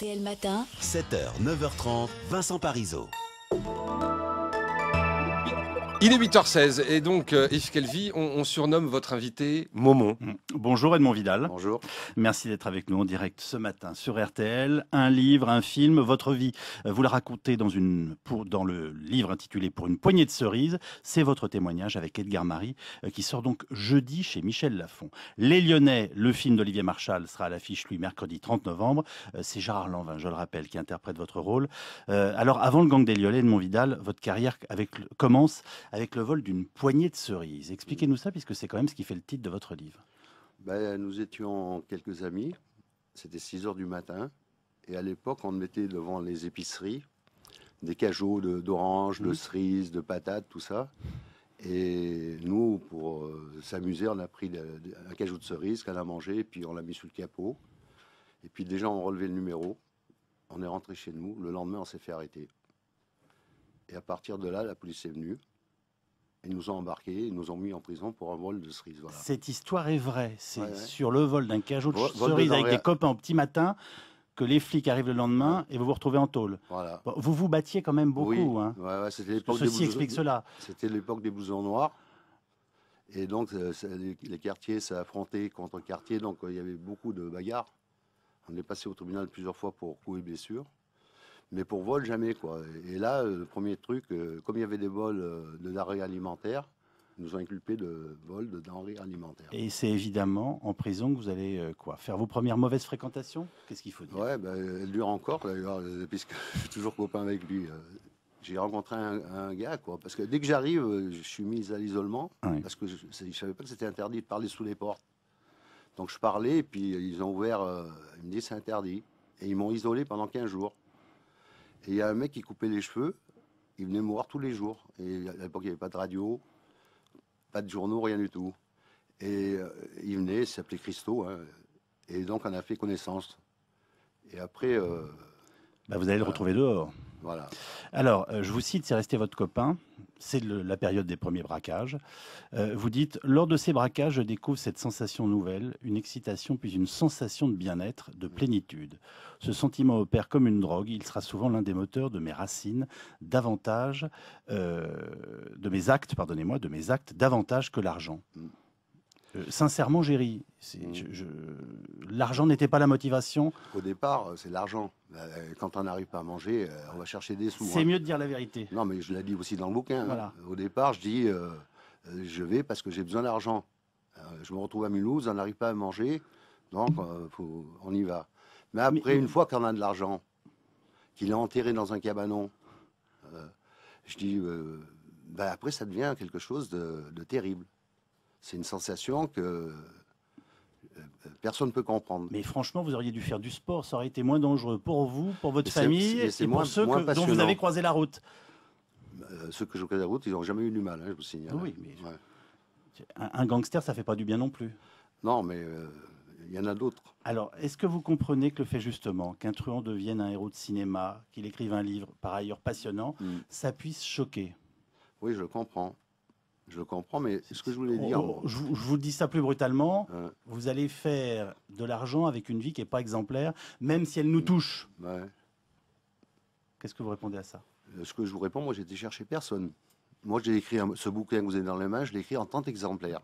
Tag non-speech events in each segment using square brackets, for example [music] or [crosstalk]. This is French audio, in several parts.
RTL Matin. 7h, 9h30, Vincent Parisot. Il est 8h16 et donc euh, Yves Kelvy, on, surnomme votre invité Momon. Mm. Bonjour Edmond Vidal. Bonjour. Merci d'être avec nous en direct ce matin sur RTL. Un livre, un film, votre vie. Euh, vous la racontez dans, le livre intitulé Pour une poignée de cerises. C'est votre témoignage avec Edgar Marie euh, qui sort donc jeudi chez Michel Lafon. Les Lyonnais, le film d'Olivier Marchal sera à l'affiche lui mercredi 30 novembre. C'est Gérard Lanvin, je le rappelle, qui interprète votre rôle. alors avant le gang des Lyonnais, Edmond Vidal, votre carrière avec, commence avec le vol d'une poignée de cerises. Expliquez-nous mm. ça, puisque c'est quand même ce qui fait le titre de votre livre. Ben, nous étions quelques amis, c'était 6 heures du matin, et à l'époque, on mettait devant les épiceries des cajots d'oranges, de, mm-hmm. cerises, de patates, tout ça. Et nous, pour euh, s'amuser, on a pris un cajou de cerises qu'on a mangé, et puis on l'a mis sous le capot. Et puis déjà, on relevait le numéro. On est rentré chez nous. Le lendemain, on s'est fait arrêter. Et à partir de là, la police est venue. Ils nous ont embarqués, ils nous ont mis en prison pour un vol de cerises. Cette histoire est vraie. C'est sur le vol d'un cajou de cerises cerise avec des copains au petit matin que les flics arrivent le lendemain et vous vous retrouvez en tôle. Vous vous battiez quand même beaucoup. Oui. Hein. Ceci C'était l'époque des blousons noirs. Et donc, euh, les quartiers s'affrontaient contre quartiers. Donc, euh, il y avait beaucoup de bagarres. On est passé au tribunal plusieurs fois pour coups et blessures mais pour vol, jamais. quoi. Et là, euh, le premier truc, euh, comme il y avait des vols euh, de denrées alimentaires, ils nous ont inculpé de vol de denrées alimentaires. Et c'est évidemment en prison que vous allez quoi faire vos premières mauvaises fréquentations Qu'est-ce qu'il faut dire Ouais, bah, elle dure encore d'ailleurs, puisque [laughs] je suis toujours copain avec lui. J'ai rencontré un, gars, quoi, parce que dès que j'arrive, je suis mis à l'isolement, parce que je ne savais pas que c'était interdit de parler sous les portes. Donc je parlais, et puis ils ont ouvert, ils me disent c'est interdit. Et ils m'ont isolé pendant 15 jours. Et il y a un mec qui coupait les cheveux, il venait me voir tous les jours. Et à l'époque, il n'y avait pas de radio, pas de journaux, rien du tout. Et euh, il venait, il s'appelait Christo, hein. et donc on a fait connaissance. Et après. Euh, bah, vous allez le retrouver dehors. Voilà. Alors, euh, je vous cite, c'est resté votre copain. C'est la période des premiers braquages. Euh, vous dites, lors de ces braquages, je découvre cette sensation nouvelle, une excitation puis une sensation de bien-être, de plénitude. Ce sentiment opère comme une drogue. Il sera souvent l'un des moteurs de mes racines, davantage euh, de mes actes, pardonnez-moi, de mes actes davantage que l'argent. Mm. Euh, sincèrement, j'ai ri. Mmh. L'argent n'était pas la motivation. Au départ, euh, c'est l'argent. Euh, quand on n'arrive pas à manger, on va chercher des sous. C'est hein. mieux de dire la vérité. Non, mais je l'ai dit aussi dans le bouquin. Hein. Au départ, je dis je vais parce que j'ai besoin d'argent. je me retrouve à Mulhouse, on n'arrive pas à manger, donc on y va. Mais après, une fois qu'on a de l'argent, qu'il est enterré dans un cabanon, je dis ben, après, ça devient quelque chose de terrible c'est une sensation que euh, personne ne peut comprendre. Mais franchement, vous auriez dû faire du sport, ça aurait été moins dangereux pour vous, pour votre famille et pour ceux que, dont vous avez croisé la route. Euh, ceux que je croisé la route, ils n'ont jamais eu du mal, hein, je vous signale. Oui, mais un, gangster, ça fait pas du bien non plus. Non, mais euh, Il y en a d'autres. Alors, est-ce que vous comprenez que le fait justement qu'un truand devienne un héros de cinéma, qu'il écrive un livre par ailleurs passionnant, hmm. ça puisse choquer Oui, je le comprends. Je comprends, mais c'est ce que je voulais dire. je, vous dis ça plus brutalement. Euh. Vous allez faire de l'argent avec une vie qui n'est pas exemplaire, même si elle nous touche. Qu'est-ce que vous répondez à ça euh, Ce que je vous réponds, moi, j'ai été chercher personne. Moi, j'ai écrit ce bouquin que vous avez dans les mains, je l'ai écrit en tant qu'exemplaire.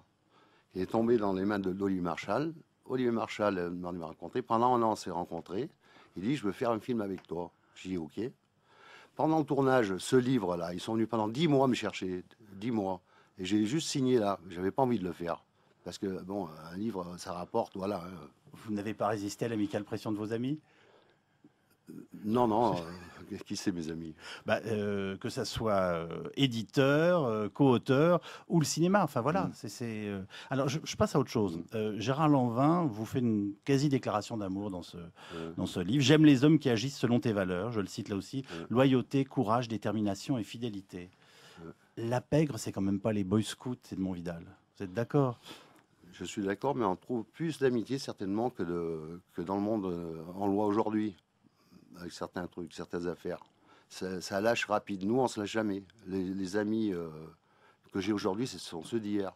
Il est tombé dans les mains de d'Olivier Marshall. Olivier Marshall euh, m'a rencontré. Pendant un an, on s'est rencontrés. Il dit Je veux faire un film avec toi. J'ai dit Ok. Pendant le tournage, ce livre-là, ils sont venus pendant dix mois me chercher. Dix mois. Et j'ai juste signé là. J'avais pas envie de le faire. Parce que, bon, un livre, ça rapporte, voilà. Hein. Vous n'avez pas résisté à l'amicale pression de vos amis euh, non, non. Euh, [laughs] qui c'est mes amis bah, euh, Que ça soit éditeur, co-auteur ou le cinéma. Enfin voilà. Mm. C'est, Alors je, passe à autre chose. Mm. Gérard Lanvin vous fait une quasi déclaration d'amour dans ce, mm. dans ce livre. J'aime les hommes qui agissent selon tes valeurs. Je le cite là aussi. Loyauté, courage, détermination et fidélité la pègre, c'est quand même pas les Boy Scouts et de vidal Vous êtes d'accord Je suis d'accord, mais on trouve plus d'amitié certainement que, dans le monde euh, en loi aujourd'hui, avec certains trucs, certaines affaires. Ça, lâche rapide. Nous, on se lâche jamais. Les, amis euh, que j'ai aujourd'hui, ce sont ceux d'hier.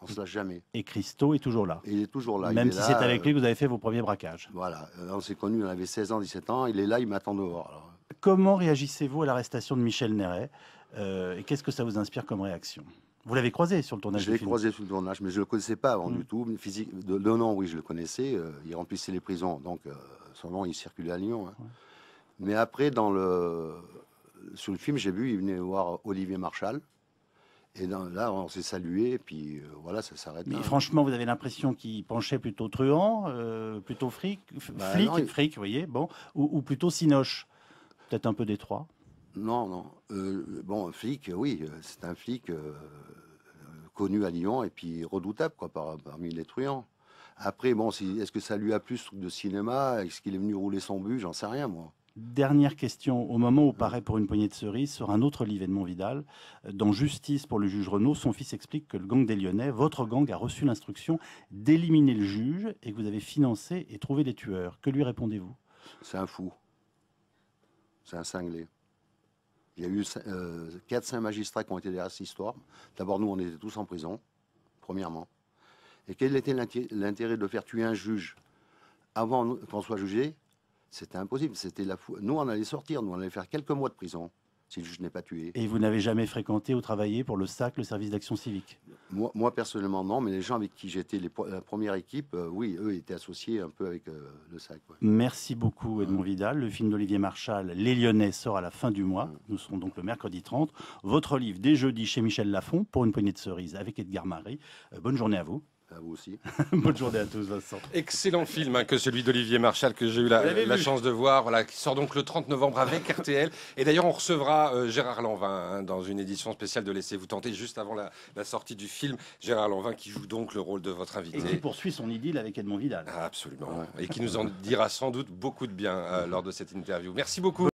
On se lâche jamais. Et Christo est toujours là. il est toujours là. Même si c'est avec euh, lui que vous avez fait vos premiers braquages. Voilà. On s'est connus, on avait 16 ans, 17 ans. Il est là, il m'attend dehors. Alors, Comment réagissez-vous à l'arrestation de Michel Néret euh, Et qu'est-ce que ça vous inspire comme réaction vous l'avez croisé sur le tournage Je l'ai croisé sur le tournage, mais je ne le connaissais pas avant du mm. tout. Physique, de, oui, je le connaissais. Euh, il remplissait les prisons, donc euh, son nom, il circulait à Lyon. Hein. Mais après, dans le, sur le film, j'ai vu, il venait voir Olivier Marchal. Et là, on s'est salué, puis voilà, ça s'arrête. Mais franchement, vous avez l'impression qu'il penchait plutôt truand, plutôt fric, bah flic, voyez, bon, ou, plutôt Sinoche Peut-être un peu détroit Non, non. Euh, bon, flic, oui, c'est un flic euh, connu à Lyon et puis redoutable quoi, parmi les truands. Après, bon, si, est-ce que ça lui a plu ce truc de cinéma Est-ce qu'il est venu rouler son but J'en sais rien, moi. Dernière question. Au moment où paraît pour une poignée de cerises sur un autre livre Edmond Vidal, dans Justice pour le juge Renault, son fils explique que le gang des Lyonnais, votre gang, a reçu l'instruction d'éliminer le juge et que vous avez financé et trouvé des tueurs. Que lui répondez-vous C'est un fou. C'est un cinglé. Il y a eu 4-5 euh, magistrats qui ont été derrière cette histoire. D'abord, nous, on était tous en prison, premièrement. Et quel était l'intérêt de faire tuer un juge avant qu'on soit jugé C'était impossible. C'était la Nous, on allait sortir, nous, on allait faire quelques mois de prison si le juge pas tué. Et vous n'avez jamais fréquenté ou travaillé pour le SAC, le service d'action civique moi, moi, personnellement, non, mais les gens avec qui j'étais la première équipe, euh, oui, eux étaient associés un peu avec euh, le SAC. Merci beaucoup, Edmond Vidal. Le film d'Olivier Marchal, Les Lyonnais, sort à la fin du mois. Nous serons donc le mercredi 30. Votre livre, dès jeudi, chez Michel Lafont pour une poignée de cerises avec Edgar Marie. Euh, bonne journée à vous vous aussi. [laughs] Bonne journée à tous, Vincent. Excellent film hein, que celui d'Olivier Marchal que j'ai eu la, chance de voir, voilà, qui sort donc le 30 novembre avec [laughs] RTL. Et d'ailleurs, on recevra euh, Gérard Lanvin hein, dans une édition spéciale de Laissez-vous tenter juste avant la, sortie du film. Gérard Lanvin qui joue donc le rôle de votre invité. Et qui poursuit son idylle avec Edmond Vidal. Ah, absolument. Et qui nous en dira sans doute beaucoup de bien euh, lors de cette interview. Merci beaucoup.